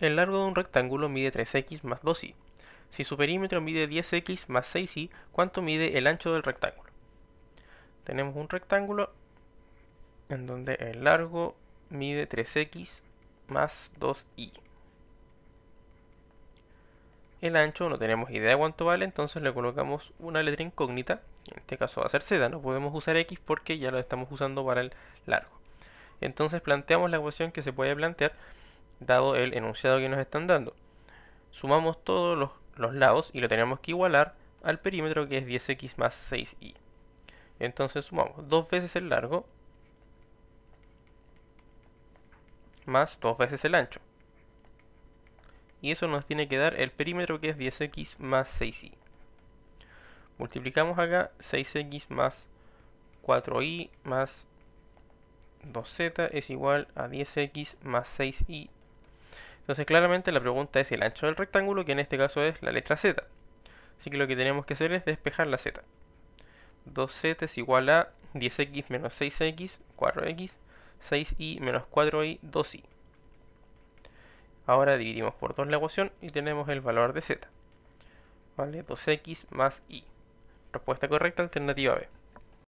El largo de un rectángulo mide 3x más 2y. Si su perímetro mide 10x más 6y, ¿cuánto mide el ancho del rectángulo? Tenemos un rectángulo en donde el largo mide 3x más 2y. El ancho no tenemos idea de cuánto vale, entonces le colocamos una letra incógnita, en este caso va a ser z, no podemos usar x porque ya lo estamos usando para el largo. Entonces planteamos la ecuación que se puede plantear dado el enunciado que nos están dando. Sumamos todos los, lados y lo tenemos que igualar al perímetro que es 10x más 6y. Entonces sumamos dos veces el largo más dos veces el ancho. Y eso nos tiene que dar el perímetro que es 10x más 6y. Multiplicamos acá 6x más 4i más 2z es igual a 10x más 6i entonces claramente la pregunta es el ancho del rectángulo, que en este caso es la letra z. Así que lo que tenemos que hacer es despejar la z. 2z es igual a 10x menos 6x, 4x, 6i menos 4i, 2i. Ahora dividimos por 2 la ecuación y tenemos el valor de z. Vale, 2x más i. Respuesta correcta, alternativa B.